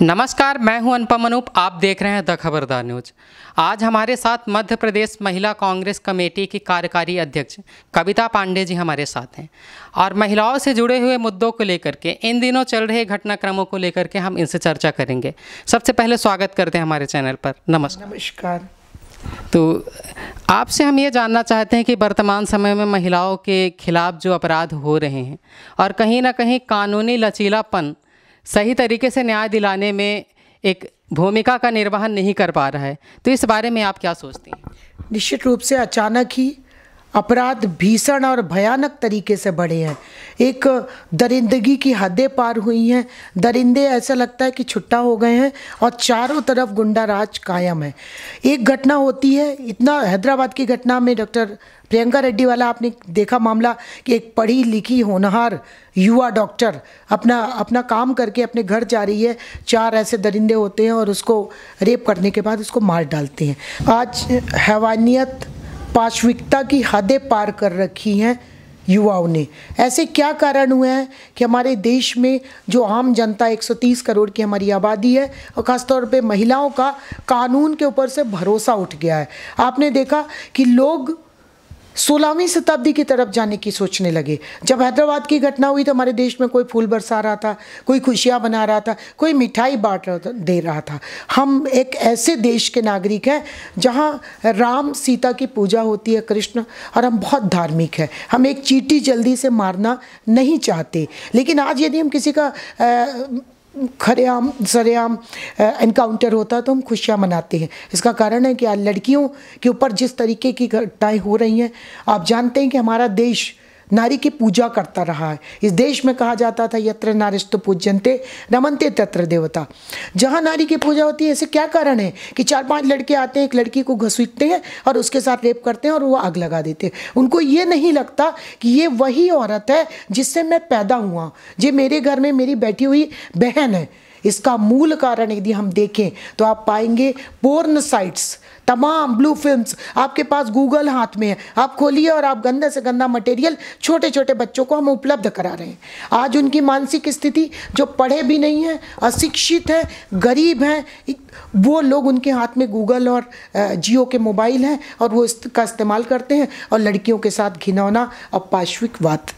नमस्कार मैं हूं अनुपम अनूप आप देख रहे हैं द खबरदार न्यूज आज हमारे साथ मध्य प्रदेश महिला कांग्रेस कमेटी की कार्यकारी अध्यक्ष कविता पांडे जी हमारे साथ हैं और महिलाओं से जुड़े हुए मुद्दों को लेकर के इन दिनों चल रहे घटनाक्रमों को लेकर के हम इनसे चर्चा करेंगे सबसे पहले स्वागत करते हैं हमारे चैनल पर नमस्कार नमस्कार तो आपसे हम ये जानना चाहते हैं कि वर्तमान समय में महिलाओं के खिलाफ जो अपराध हो रहे हैं और कहीं ना कहीं कानूनी लचीलापन सही तरीके से न्याय दिलाने में एक भूमिका का निर्वहन नहीं कर पा रहा है तो इस बारे में आप क्या सोचती हैं निश्चित रूप से अचानक ही अपराध भीषण और भयानक तरीके से बढ़े हैं एक दरिंदगी की हदें पार हुई हैं दरिंदे ऐसा लगता है कि छुट्टा हो गए हैं और चारों तरफ गुंडा राज कायम है एक घटना होती है इतना हैदराबाद की घटना में डॉक्टर प्रियंका रेड्डी वाला आपने देखा मामला कि एक पढ़ी लिखी होनहार युवा डॉक्टर अपना अपना काम करके अपने घर जा रही है चार ऐसे दरिंदे होते हैं और उसको रेप करने के बाद उसको मार डालते हैं आज हैवानियत पाश्विकता की हदें पार कर रखी हैं युवाओं ने ऐसे क्या कारण हुए हैं कि हमारे देश में जो आम जनता 130 करोड़ की हमारी आबादी है और ख़ासतौर पे महिलाओं का कानून के ऊपर से भरोसा उठ गया है आपने देखा कि लोग सोलहवीं शताब्दी की तरफ जाने की सोचने लगे जब हैदराबाद की घटना हुई तो हमारे देश में कोई फूल बरसा रहा था कोई खुशियाँ बना रहा था कोई मिठाई बांट रहा दे रहा था हम एक ऐसे देश के नागरिक हैं जहाँ राम सीता की पूजा होती है कृष्ण और हम बहुत धार्मिक हैं हम एक चीटी जल्दी से मारना नहीं चाहते लेकिन आज यदि हम किसी का आ, खरेआम सरेआम इनकाउंटर होता है तो हम खुशियाँ मनाते हैं इसका कारण है कि लड़कियों के ऊपर जिस तरीके की घटनाएँ हो रही हैं आप जानते हैं कि हमारा देश नारी की पूजा करता रहा है इस देश में कहा जाता था यत्र तो पूजनते रमनते तत्र देवता जहाँ नारी की पूजा होती है ऐसे क्या कारण है कि चार पांच लड़के आते हैं एक लड़की को घसीटते हैं और उसके साथ रेप करते हैं और वो आग लगा देते हैं उनको ये नहीं लगता कि ये वही औरत है जिससे मैं पैदा हुआ जे मेरे घर में मेरी बैठी हुई बहन है इसका मूल कारण यदि हम देखें तो आप पाएंगे पोर्न साइट्स तमाम ब्लू फिल्म्स आपके पास गूगल हाथ में है आप खोलिए और आप गंदा से गंदा मटेरियल छोटे छोटे बच्चों को हम उपलब्ध करा रहे हैं आज उनकी मानसिक स्थिति जो पढ़े भी नहीं हैं अशिक्षित हैं गरीब हैं वो लोग उनके हाथ में गूगल और जियो के मोबाइल हैं और वो इसका इस्तेमाल करते हैं और लड़कियों के साथ घिनौना और पार्श्विक वाद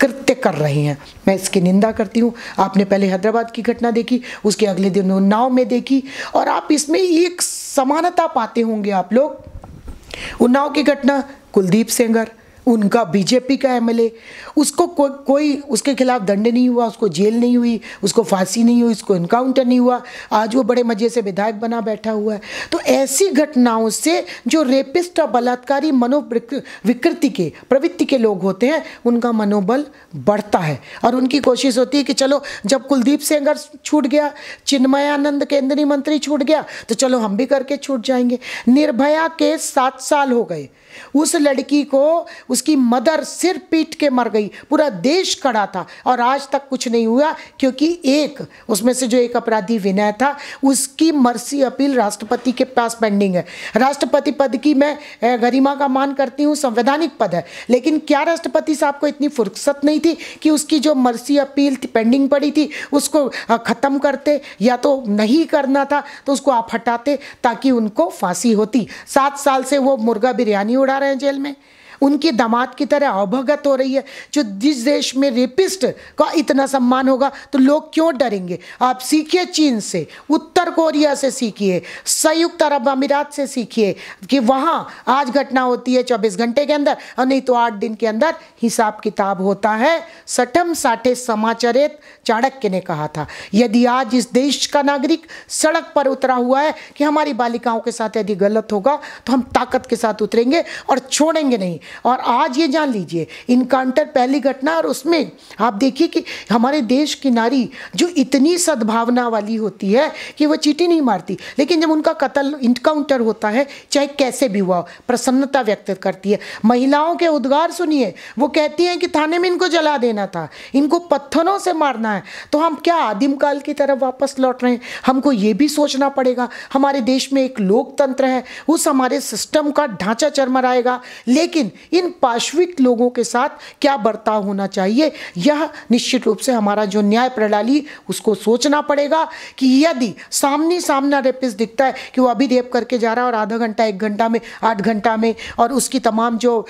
कृत्य कर रहे हैं मैं इसकी निंदा करती हूँ आपने पहले हैदराबाद की घटना देखी उसके अगले दिन उन्नाव में देखी और आप इसमें एक समानता पाते होंगे आप लोग उन्नाव की घटना कुलदीप सेंगर उनका बीजेपी का एमएलए उसको को, कोई उसके खिलाफ दंड नहीं हुआ उसको जेल नहीं हुई उसको फांसी नहीं हुई उसको इनकाउंटर नहीं हुआ आज वो बड़े मजे से विधायक बना बैठा हुआ है तो ऐसी घटनाओं से जो रेपिस्ट और बलात्कारी मनोविकृति के प्रवृत्ति के लोग होते हैं उनका मनोबल बढ़ता है और उनकी कोशिश होती है कि चलो जब कुलदीप सेंगर छूट गया चिन्मयानंद केंद्रीय मंत्री छूट गया तो चलो हम भी करके छूट जाएंगे निर्भया के सात साल हो गए उस लड़की को उसकी मदर सिर पीट के मर गई पूरा देश खड़ा था और आज तक कुछ नहीं हुआ क्योंकि एक उसमें से जो एक अपराधी विनय था उसकी मर्सी अपील राष्ट्रपति के पास पेंडिंग है राष्ट्रपति पद की मैं गरिमा का मान करती हूँ संवैधानिक पद है लेकिन क्या राष्ट्रपति साहब को इतनी फुर्सत नहीं थी कि उसकी जो मर्सी अपील पेंडिंग पड़ी थी उसको ख़त्म करते या तो नहीं करना था तो उसको आप हटाते ताकि उनको फांसी होती सात साल से वो मुर्गा बिरयानी उड़ा उड़ा रहे हैं जेल में उनके दामाद की तरह अवभगत हो रही है जो जिस देश में रेपिस्ट का इतना सम्मान होगा तो लोग क्यों डरेंगे आप सीखिए चीन से उत्तर कोरिया से सीखिए संयुक्त अरब अमीरात से सीखिए कि वहाँ आज घटना होती है चौबीस घंटे के अंदर और नहीं तो आठ दिन के अंदर हिसाब किताब होता है सटम साठे समाचारित चाणक्य ने कहा था यदि आज इस देश का नागरिक सड़क पर उतरा हुआ है कि हमारी बालिकाओं के साथ यदि गलत होगा तो हम ताकत के साथ उतरेंगे और छोड़ेंगे नहीं और आज ये जान लीजिए इनकाउंटर पहली घटना और उसमें आप देखिए कि हमारे देश की नारी जो इतनी सद्भावना वाली होती है कि वह चीटी नहीं मारती लेकिन जब उनका कत्ल इनकाउंटर होता है चाहे कैसे भी हुआ प्रसन्नता व्यक्त करती है महिलाओं के उद्गार सुनिए वो कहती हैं कि थाने में इनको जला देना था इनको पत्थरों से मारना है तो हम क्या आदिम काल की तरफ वापस लौट रहे हैं हमको ये भी सोचना पड़ेगा हमारे देश में एक लोकतंत्र है उस हमारे सिस्टम का ढांचा चरमराएगा लेकिन इन पाश्विक लोगों के साथ क्या बर्ताव होना चाहिए यह निश्चित रूप से हमारा जो न्याय प्रणाली उसको सोचना पड़ेगा कि यदि सामने सामना रेपिस दिखता है कि वो अभी रेप करके जा रहा है और आधा घंटा एक घंटा में आठ घंटा में और उसकी तमाम जो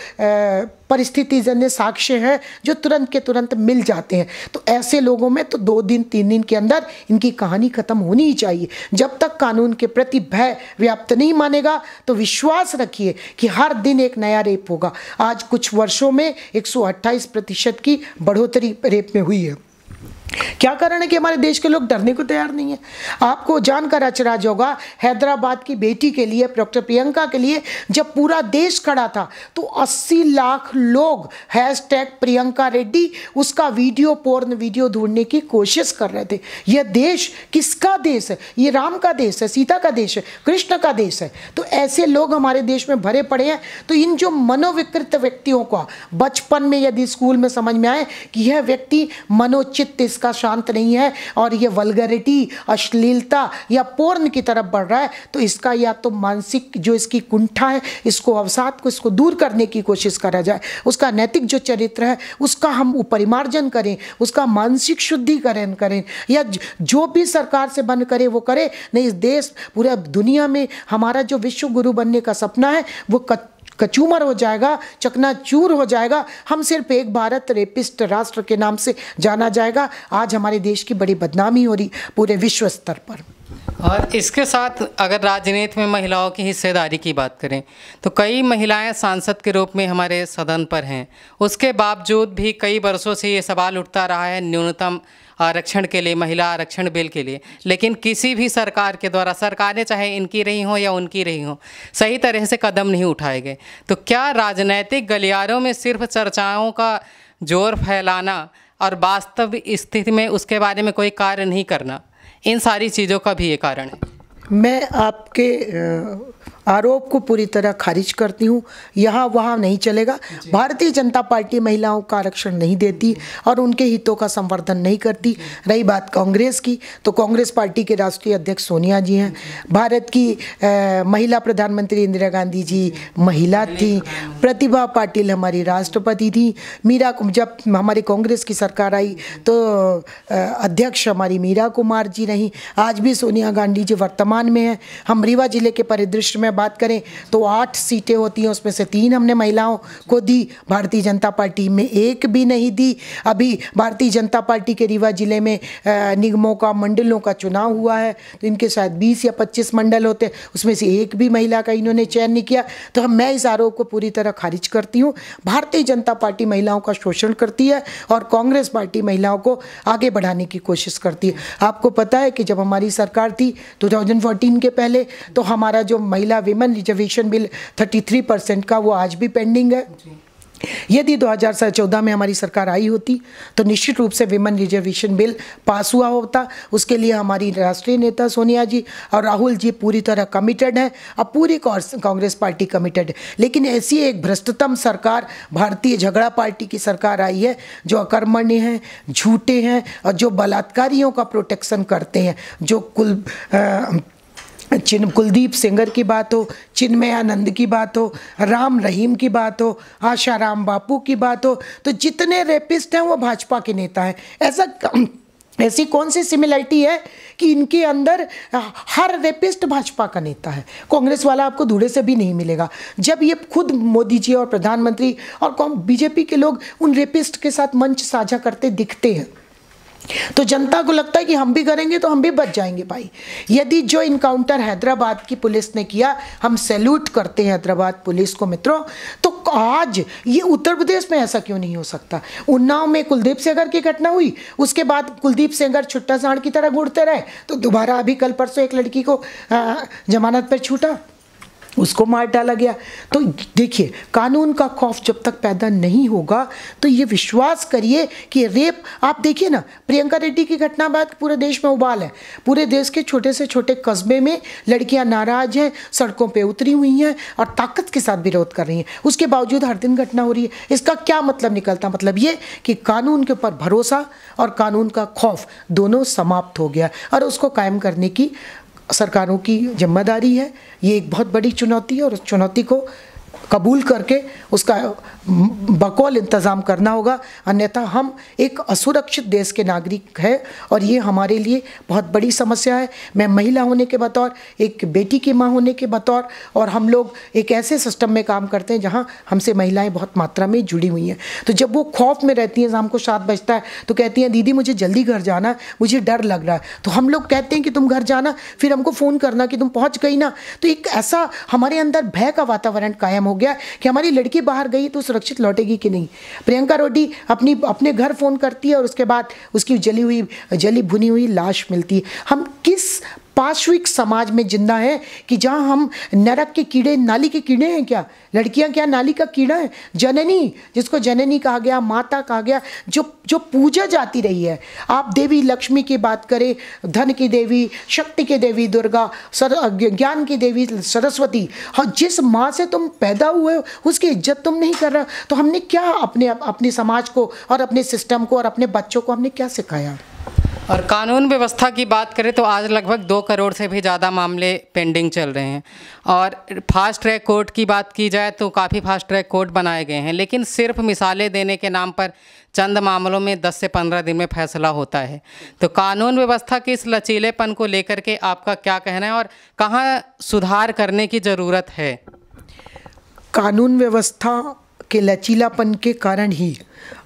परिस्थितिजन्य साक्ष्य हैं जो तुरंत के तुरंत मिल जाते हैं तो ऐसे लोगों में तो दो दिन तीन दिन के अंदर इनकी कहानी खत्म होनी ही चाहिए जब तक कानून के प्रति भय व्याप्त नहीं मानेगा तो विश्वास रखिए कि हर दिन एक नया रेप होगा आज कुछ वर्षों में एक प्रतिशत की बढ़ोतरी रेप में हुई है क्या कारण है कि हमारे देश के लोग डरने को तैयार नहीं है आपको जानकर अचराज होगा हैदराबाद की बेटी के लिए डॉक्टर प्रियंका के लिए जब पूरा देश खड़ा था तो 80 लाख लोग हैश प्रियंका रेड्डी उसका वीडियो पोर्न वीडियो ढूंढने की कोशिश कर रहे थे यह देश किसका देश है ये राम का देश है सीता का देश है कृष्ण का देश है तो ऐसे लोग हमारे देश में भरे पड़े हैं तो इन जो मनोविकृत व्यक्तियों का बचपन में यदि स्कूल में समझ में आए कि यह व्यक्ति मनोचित्त इसका इसका शांत नहीं है और ये वलगरिटी अश्लीलता या पोर्न की तरफ बढ़ रहा है तो इसका या तो मानसिक जो इसकी कुंठा है इसको अवसाद को इसको दूर करने की कोशिश करा जाए उसका नैतिक जो चरित्र है उसका हम परिमार्जन करें उसका मानसिक शुद्धिकरण करें या जो भी सरकार से बन करे वो करे नहीं इस देश पूरा दुनिया में हमारा जो विश्व गुरु बनने का सपना है वो कचूमर हो जाएगा चकनाचूर हो जाएगा हम सिर्फ एक भारत रेपिस्ट राष्ट्र के नाम से जाना जाएगा आज हमारे देश की बड़ी बदनामी हो रही पूरे विश्व स्तर पर और इसके साथ अगर राजनीति में महिलाओं की हिस्सेदारी की बात करें तो कई महिलाएं सांसद के रूप में हमारे सदन पर हैं उसके बावजूद भी कई वर्षों से ये सवाल उठता रहा है न्यूनतम आरक्षण के लिए महिला आरक्षण बिल के लिए लेकिन किसी भी सरकार के द्वारा सरकारें चाहे इनकी रही हों या उनकी रही हों सही तरह से कदम नहीं उठाए गए तो क्या राजनैतिक गलियारों में सिर्फ चर्चाओं का जोर फैलाना और वास्तविक स्थिति में उसके बारे में कोई कार्य नहीं करना इन सारी चीज़ों का भी ये कारण है मैं आपके आरोप को पूरी तरह खारिज करती हूँ यहाँ वहाँ नहीं चलेगा भारतीय जनता पार्टी महिलाओं का आरक्षण नहीं देती और उनके हितों का संवर्धन नहीं करती रही बात कांग्रेस की तो कांग्रेस पार्टी के राष्ट्रीय अध्यक्ष सोनिया जी हैं भारत की आ, महिला प्रधानमंत्री इंदिरा गांधी जी महिला थी प्रतिभा पाटिल हमारी राष्ट्रपति थी मीरा जब हमारी कांग्रेस की सरकार आई तो अध्यक्ष हमारी मीरा कुमार जी रहीं आज भी सोनिया गांधी जी वर्तमान में हैं हम रीवा जिले के परिदृश्य में बात करें तो आठ सीटें होती हैं उसमें से तीन हमने महिलाओं को दी भारतीय जनता पार्टी में एक भी नहीं दी अभी भारतीय जनता पार्टी के रीवा जिले में निगमों का मंडलों का चुनाव हुआ है तो इनके शायद बीस या पच्चीस मंडल होते हैं उसमें से एक भी महिला का इन्होंने चयन नहीं किया तो हम मैं इस आरोप को पूरी तरह खारिज करती हूँ भारतीय जनता पार्टी महिलाओं का शोषण करती है और कांग्रेस पार्टी महिलाओं को आगे बढ़ाने की कोशिश करती है आपको पता है कि जब हमारी सरकार थी 2014 के पहले तो हमारा जो महिला महिला विमेन रिजर्वेशन बिल 33 परसेंट का वो आज भी पेंडिंग है यदि 2014 में हमारी सरकार आई होती तो निश्चित रूप से विमेन रिजर्वेशन बिल पास हुआ होता उसके लिए हमारी राष्ट्रीय नेता सोनिया जी और राहुल जी पूरी तरह कमिटेड हैं अब पूरी कांग्रेस पार्टी कमिटेड है लेकिन ऐसी एक भ्रष्टतम सरकार भारतीय झगड़ा पार्टी की सरकार आई है जो अकर्मण्य हैं झूठे हैं और जो बलात्कारियों का प्रोटेक्शन करते हैं जो कुल आ, चिन्ह कुलदीप सिंगर की बात हो चिन्मय आनंद की बात हो राम रहीम की बात हो आशा राम बापू की बात हो तो जितने रेपिस्ट हैं वो भाजपा के नेता हैं ऐसा ऐसी कौन सी सिमिलरिटी है कि इनके अंदर हर रेपिस्ट भाजपा का नेता है कांग्रेस वाला आपको धूड़े से भी नहीं मिलेगा जब ये खुद मोदी जी और प्रधानमंत्री और बीजेपी के लोग उन रेपिस्ट के साथ मंच साझा करते दिखते हैं तो जनता को लगता है कि हम भी करेंगे तो हम भी बच जाएंगे भाई यदि जो इनकाउंटर हैदराबाद की पुलिस ने किया हम सैल्यूट करते हैं हैदराबाद पुलिस को मित्रों तो आज ये उत्तर प्रदेश में ऐसा क्यों नहीं हो सकता उन्नाव में कुलदीप सेंगर की घटना हुई उसके बाद कुलदीप सेंगर छुट्टा साढ़ की तरह घूरते रहे तो दोबारा अभी कल परसों एक लड़की को जमानत पर छूटा उसको मार डाला गया तो देखिए कानून का खौफ जब तक पैदा नहीं होगा तो ये विश्वास करिए कि रेप आप देखिए ना प्रियंका रेड्डी की घटना बाद पूरे देश में उबाल है पूरे देश के छोटे से छोटे कस्बे में लड़कियां नाराज हैं सड़कों पे उतरी हुई हैं और ताकत के साथ विरोध कर रही हैं उसके बावजूद हर दिन घटना हो रही है इसका क्या मतलब निकलता मतलब ये कि कानून के ऊपर भरोसा और कानून का खौफ दोनों समाप्त हो गया और उसको कायम करने की सरकारों की जिम्मेदारी है ये एक बहुत बड़ी चुनौती है और उस चुनौती को कबूल करके उसका बकौल इंतज़ाम करना होगा अन्यथा हम एक असुरक्षित देश के नागरिक हैं और ये हमारे लिए बहुत बड़ी समस्या है मैं महिला होने के बतौर एक बेटी की माँ होने के बतौर और हम लोग एक ऐसे सिस्टम में काम करते हैं जहाँ हमसे महिलाएं बहुत मात्रा में जुड़ी हुई हैं तो जब वो खौफ में रहती हैं शाम को सात बजता है तो कहती हैं दीदी मुझे जल्दी घर जाना मुझे डर लग रहा है तो हम लोग कहते हैं कि तुम घर जाना फिर हमको फ़ोन करना कि तुम पहुँच गई ना तो एक ऐसा हमारे अंदर भय का वातावरण कायम अहम हो गया कि हमारी लड़की बाहर गई तो सुरक्षित लौटेगी कि नहीं प्रियंका रोडी अपनी अपने घर फ़ोन करती है और उसके बाद उसकी जली हुई जली भुनी हुई लाश मिलती है हम किस पाश्विक समाज में जिंदा है कि जहाँ हम नरक के कीड़े नाली के कीड़े हैं क्या लड़कियाँ क्या नाली का कीड़ा है जननी जिसको जननी कहा गया माता कहा गया जो जो पूजा जाती रही है आप देवी लक्ष्मी की बात करें धन की देवी शक्ति की देवी दुर्गा सर ज्ञान की देवी सरस्वती और हाँ, जिस माँ से तुम पैदा हुए हो उसकी इज्जत तुम नहीं कर रहे तो हमने क्या अपने अपने समाज को और अपने सिस्टम को और अपने बच्चों को हमने क्या सिखाया और कानून व्यवस्था की बात करें तो आज लगभग दो करोड़ से भी ज़्यादा मामले पेंडिंग चल रहे हैं और फास्ट ट्रैक कोर्ट की बात की जाए तो काफ़ी फास्ट ट्रैक कोर्ट बनाए गए हैं लेकिन सिर्फ मिसालें देने के नाम पर चंद मामलों में 10 से 15 दिन में फैसला होता है तो कानून व्यवस्था के इस लचीलेपन को लेकर के आपका क्या कहना है और कहाँ सुधार करने की ज़रूरत है कानून व्यवस्था के लचीलापन के कारण ही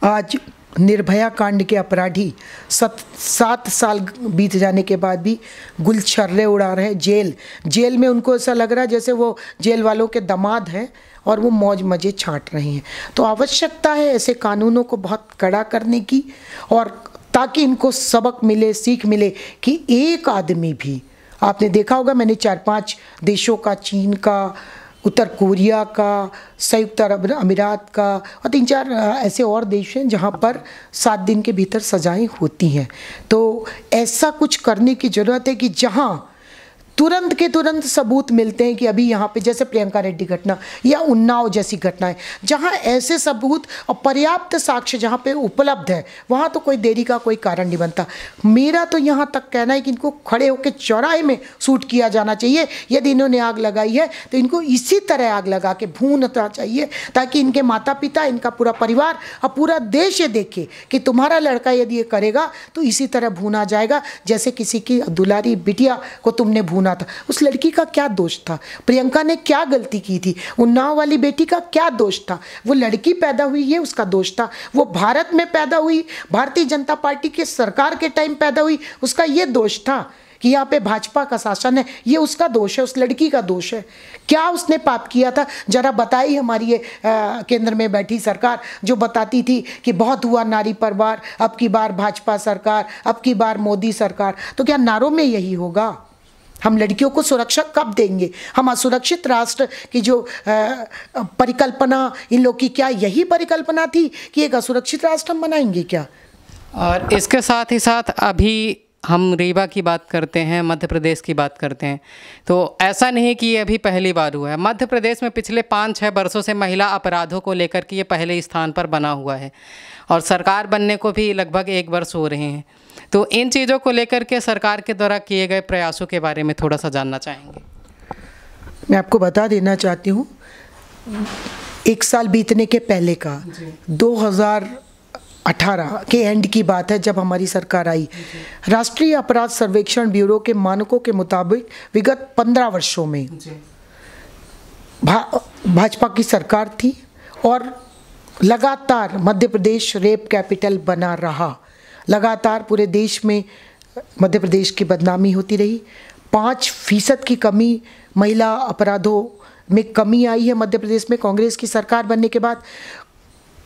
आज निर्भया कांड के अपराधी सत सात साल बीत जाने के बाद भी गुलछर्रे उड़ा रहे हैं जेल जेल में उनको ऐसा लग रहा है जैसे वो जेल वालों के दमाद हैं और वो मौज मज़े छांट रहे हैं तो आवश्यकता है ऐसे कानूनों को बहुत कड़ा करने की और ताकि इनको सबक मिले सीख मिले कि एक आदमी भी आपने देखा होगा मैंने चार पांच देशों का चीन का उत्तर कोरिया का संयुक्त अरब अमीरात का और तीन चार ऐसे और देश हैं जहाँ पर सात दिन के भीतर सजाएं होती हैं तो ऐसा कुछ करने की ज़रूरत है कि जहाँ तुरंत के तुरंत सबूत मिलते हैं कि अभी यहाँ पे जैसे प्रियंका रेड्डी घटना या उन्नाव जैसी घटनाएं जहाँ ऐसे सबूत और पर्याप्त साक्ष्य जहाँ पे उपलब्ध है वहाँ तो कोई देरी का कोई कारण नहीं बनता मेरा तो यहाँ तक कहना है कि इनको खड़े होकर चौराहे में सूट किया जाना चाहिए यदि इन्होंने आग लगाई है तो इनको इसी तरह आग लगा के भूनना चाहिए ताकि इनके माता पिता इनका पूरा परिवार और पूरा देश ये देखे कि तुम्हारा लड़का यदि ये करेगा तो इसी तरह भूना जाएगा जैसे किसी की दुलारी बिटिया को तुमने भूना रहा था उस लड़की का क्या दोष था प्रियंका ने क्या गलती की थी उन्नाव वाली बेटी का क्या दोष था वो लड़की पैदा हुई है उसका दोष था वो भारत में पैदा हुई भारतीय जनता पार्टी के सरकार के टाइम पैदा हुई उसका ये दोष था कि यहाँ पे भाजपा का शासन है ये उसका दोष है उस लड़की का दोष है क्या उसने पाप किया था जरा बताई हमारी ये केंद्र में बैठी सरकार जो बताती थी कि बहुत हुआ नारी परिवार अब की बार भाजपा सरकार अब की बार मोदी सरकार तो क्या नारों में यही होगा हम लड़कियों को सुरक्षा कब देंगे हम असुरक्षित राष्ट्र की जो परिकल्पना इन लोग की क्या यही परिकल्पना थी कि एक असुरक्षित राष्ट्र हम बनाएंगे क्या और इसके साथ ही साथ अभी हम रीवा की बात करते हैं मध्य प्रदेश की बात करते हैं तो ऐसा नहीं कि ये अभी पहली बार हुआ है मध्य प्रदेश में पिछले पाँच छः वर्षों से महिला अपराधों को लेकर के ये पहले स्थान पर बना हुआ है और सरकार बनने को भी लगभग एक वर्ष हो रहे हैं तो इन चीज़ों को लेकर के सरकार के द्वारा किए गए प्रयासों के बारे में थोड़ा सा जानना चाहेंगे मैं आपको बता देना चाहती हूँ एक साल बीतने के पहले का 2018 के एंड की बात है जब हमारी सरकार आई राष्ट्रीय अपराध सर्वेक्षण ब्यूरो के मानकों के मुताबिक विगत 15 वर्षों में भा, भाजपा की सरकार थी और लगातार मध्य प्रदेश रेप कैपिटल बना रहा लगातार पूरे देश में मध्य प्रदेश की बदनामी होती रही पाँच फीसद की कमी महिला अपराधों में कमी आई है मध्य प्रदेश में कांग्रेस की सरकार बनने के बाद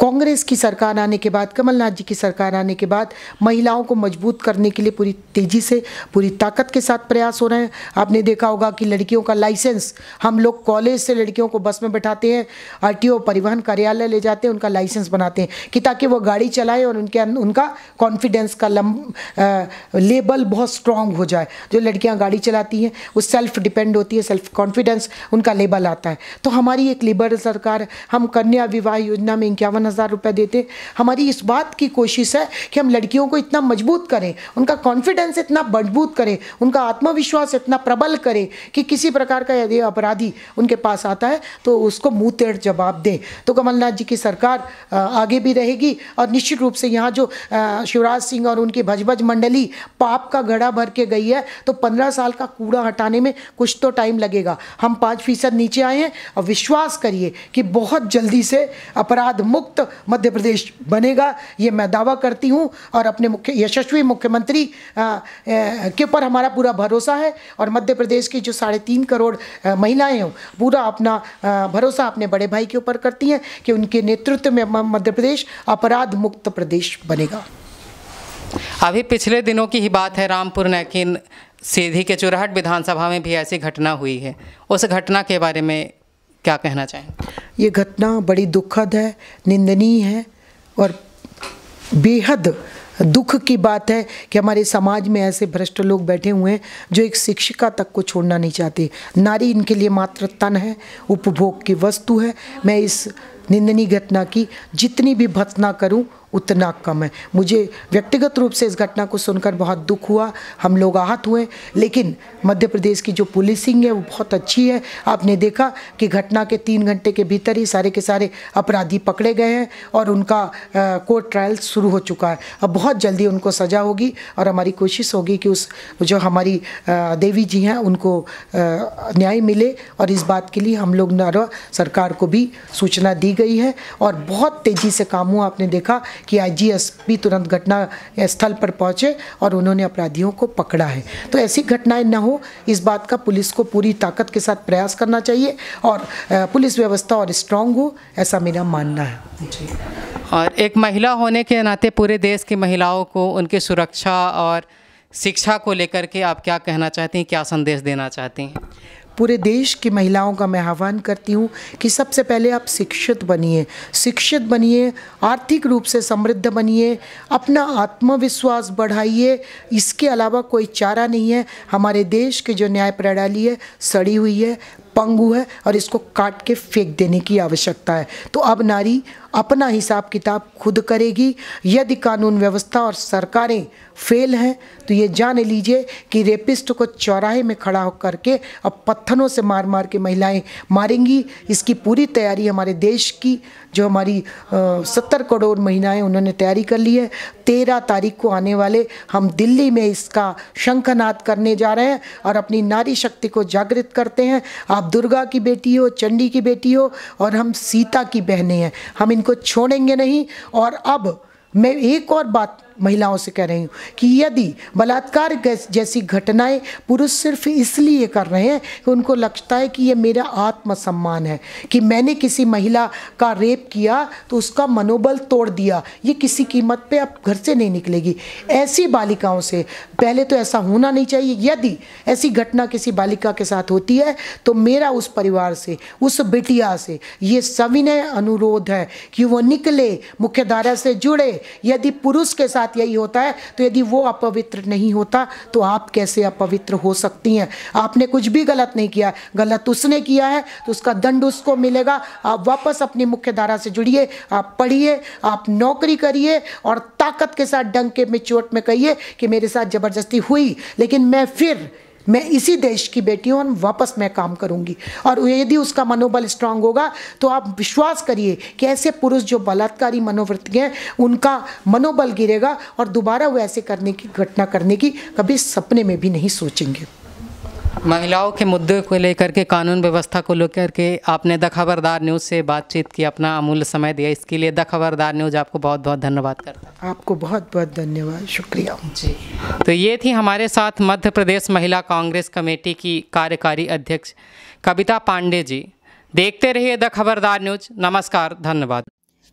कांग्रेस की सरकार आने के बाद कमलनाथ जी की सरकार आने के बाद महिलाओं को मजबूत करने के लिए पूरी तेज़ी से पूरी ताकत के साथ प्रयास हो रहे हैं आपने देखा होगा कि लड़कियों का लाइसेंस हम लोग कॉलेज से लड़कियों को बस में बैठाते हैं आर परिवहन कार्यालय ले जाते हैं उनका लाइसेंस बनाते हैं कि ताकि वो गाड़ी चलाए और उनके उनका कॉन्फिडेंस का लम, आ, लेबल बहुत स्ट्रांग हो जाए जो लड़कियाँ गाड़ी चलाती हैं वो सेल्फ डिपेंड होती है सेल्फ कॉन्फिडेंस उनका लेबल आता है तो हमारी एक लेबर सरकार हम कन्या विवाह योजना में इक्यावन हज़ार रुपये देते हमारी इस बात की कोशिश है कि हम लड़कियों को इतना मजबूत करें उनका कॉन्फिडेंस इतना मजबूत करें उनका आत्मविश्वास इतना प्रबल करें कि किसी प्रकार का यदि अपराधी उनके पास आता है तो उसको मुँह तेड़ जवाब दें तो कमलनाथ जी की सरकार आगे भी रहेगी और निश्चित रूप से यहाँ जो शिवराज सिंह और उनकी भजभज मंडली पाप का घड़ा भर के गई है तो पंद्रह साल का कूड़ा हटाने में कुछ तो टाइम लगेगा हम पाँच फीसद नीचे आए हैं और विश्वास करिए कि बहुत जल्दी से अपराध मुक्त मुक्त मध्य प्रदेश बनेगा ये मैं दावा करती हूँ और अपने मुख्य यशस्वी मुख्यमंत्री के ऊपर हमारा पूरा भरोसा है और मध्य प्रदेश की जो साढ़े तीन करोड़ महिलाएं हों पूरा अपना भरोसा अपने बड़े भाई के ऊपर करती हैं कि उनके नेतृत्व में मध्य प्रदेश अपराध मुक्त प्रदेश बनेगा अभी पिछले दिनों की ही बात है रामपुर नैकिन सीधी के चुराहट विधानसभा में भी ऐसी घटना हुई है उस घटना के बारे में क्या कहना चाहेंगे ये घटना बड़ी दुखद है निंदनीय है और बेहद दुख की बात है कि हमारे समाज में ऐसे भ्रष्ट लोग बैठे हुए हैं जो एक शिक्षिका तक को छोड़ना नहीं चाहते नारी इनके लिए मात्र तन है उपभोग की वस्तु है मैं इस निंदनीय घटना की जितनी भी भत्सना करूं उतना कम है मुझे व्यक्तिगत रूप से इस घटना को सुनकर बहुत दुख हुआ हम लोग आहत हुए लेकिन मध्य प्रदेश की जो पुलिसिंग है वो बहुत अच्छी है आपने देखा कि घटना के तीन घंटे के भीतर ही सारे के सारे अपराधी पकड़े गए हैं और उनका कोर्ट ट्रायल शुरू हो चुका है अब बहुत जल्दी उनको सजा होगी और हमारी कोशिश होगी कि उस जो हमारी देवी जी हैं उनको न्याय मिले और इस बात के लिए हम लोग नारा सरकार को भी सूचना दी गई है और बहुत तेज़ी से काम हुआ आपने देखा कि आईजीएसपी तुरंत घटना स्थल पर पहुंचे और उन्होंने अपराधियों को पकड़ा है तो ऐसी घटनाएं न हो इस बात का पुलिस को पूरी ताकत के साथ प्रयास करना चाहिए और पुलिस व्यवस्था और स्ट्रांग हो ऐसा मेरा मानना है जी और एक महिला होने के नाते पूरे देश की महिलाओं को उनकी सुरक्षा और शिक्षा को लेकर के आप क्या कहना चाहती हैं क्या संदेश देना चाहती हैं पूरे देश की महिलाओं का मैं आह्वान करती हूँ कि सबसे पहले आप शिक्षित बनिए शिक्षित बनिए आर्थिक रूप से समृद्ध बनिए अपना आत्मविश्वास बढ़ाइए इसके अलावा कोई चारा नहीं है हमारे देश की जो न्याय प्रणाली है सड़ी हुई है पंगु है और इसको काट के फेंक देने की आवश्यकता है तो अब नारी अपना हिसाब किताब खुद करेगी यदि कानून व्यवस्था और सरकारें फेल हैं तो ये जान लीजिए कि रेपिस्ट को चौराहे में खड़ा होकर के अब पत्थरों से मार मार के महिलाएं मारेंगी इसकी पूरी तैयारी हमारे देश की जो हमारी सत्तर करोड़ महिलाएं उन्होंने तैयारी कर ली है तेरह तारीख को आने वाले हम दिल्ली में इसका शंखनाद करने जा रहे हैं और अपनी नारी शक्ति को जागृत करते हैं आप दुर्गा की बेटी हो चंडी की बेटी हो और हम सीता की बहनें हैं हम इनको छोड़ेंगे नहीं और अब मैं एक और बात महिलाओं से कह रही हूँ कि यदि बलात्कार जैसी घटनाएं पुरुष सिर्फ इसलिए कर रहे हैं कि उनको लगता है कि ये मेरा आत्मसम्मान है कि मैंने किसी महिला का रेप किया तो उसका मनोबल तोड़ दिया ये किसी कीमत पे अब घर से नहीं निकलेगी ऐसी बालिकाओं से पहले तो ऐसा होना नहीं चाहिए यदि ऐसी घटना किसी बालिका के साथ होती है तो मेरा उस परिवार से उस बिटिया से ये सविनय अनुरोध है कि वो निकले मुख्यधारा से जुड़े यदि पुरुष के साथ साथ यही होता है तो यदि वो अपवित्र नहीं होता तो आप कैसे अपवित्र हो सकती हैं आपने कुछ भी गलत नहीं किया गलत उसने किया है तो उसका दंड उसको मिलेगा आप वापस अपनी मुख्य धारा से जुड़िए आप पढ़िए आप नौकरी करिए और ताकत के साथ डंग के मिचोट में कहिए कि मेरे साथ ज़बरदस्ती हुई लेकिन मैं फिर मैं इसी देश की बेटी हूँ और वापस मैं काम करूँगी और यदि उसका मनोबल स्ट्रांग होगा तो आप विश्वास करिए कि ऐसे पुरुष जो बलात्कारी मनोवृत्ति हैं उनका मनोबल गिरेगा और दोबारा वो ऐसे करने की घटना करने की कभी सपने में भी नहीं सोचेंगे महिलाओं के मुद्दे को लेकर के कानून व्यवस्था को लेकर के आपने द खबरदार न्यूज़ से बातचीत की अपना अमूल्य समय दिया इसके लिए द खबरदार न्यूज़ आपको बहुत बहुत धन्यवाद करता है आपको बहुत बहुत धन्यवाद शुक्रिया जी तो ये थी हमारे साथ मध्य प्रदेश महिला कांग्रेस कमेटी की कार्यकारी अध्यक्ष कविता पांडे जी देखते रहिए द खबरदार न्यूज नमस्कार धन्यवाद